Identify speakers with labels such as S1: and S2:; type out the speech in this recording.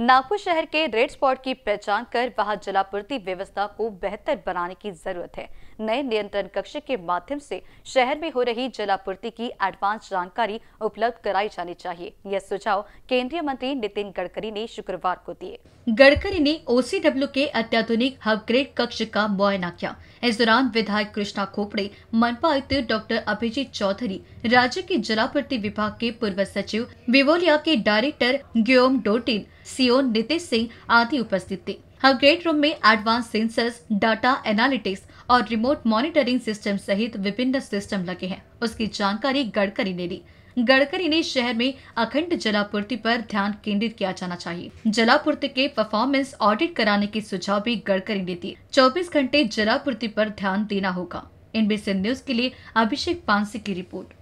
S1: नागपुर शहर के red spot की पहचान कर वहां जलापूर्ति व्यवस्था को बेहतर बनाने की जरूरत है नए नियंत्रण कक्ष के माध्यम से शहर में हो रही जलापूर्ति की एडवांस जानकारी उपलब्ध कराई जानी चाहिए यह सुझाव केंद्रीय मंत्री नितिन गडकरी ने शुक्रवार को दिए गडकरी ने ओसीडब्ल्यू के अत्याधुनिक अपग्रेड कक्ष का मुआयना किया इस दौरान विधायक कृष्णा खोपड़े मनपा आयुक्त डॉक्टर अभिजीत चौधरी राज्य के जलापूर्ति विभाग के पूर्व सचिव विवोलिया के director Guillaume Dotin CO Nitesh Singh आदि उपस्थित थे हर ग्रेट रूम में एडवांस सेंसर्स डाटा एनालिटिक्स और रिमोट मॉनिटरिंग सिस्टम सहित विभिन्न सिस्टम लगे हैं उसकी जानकारी गडकरी ने ली गडकरी ने शहर में अखंड जलापूर्ति पर ध्यान केंद्रित किया जाना चाहिए जलापूर्ति के परफॉर्मेंस ऑडिट कराने के सुझाव भी गडकरी ने दिए 24 घंटे जलापूर्ति पर ध्यान देना होगा इनबीसी न्यूज के लिए अभिषेक पांसी की रिपोर्ट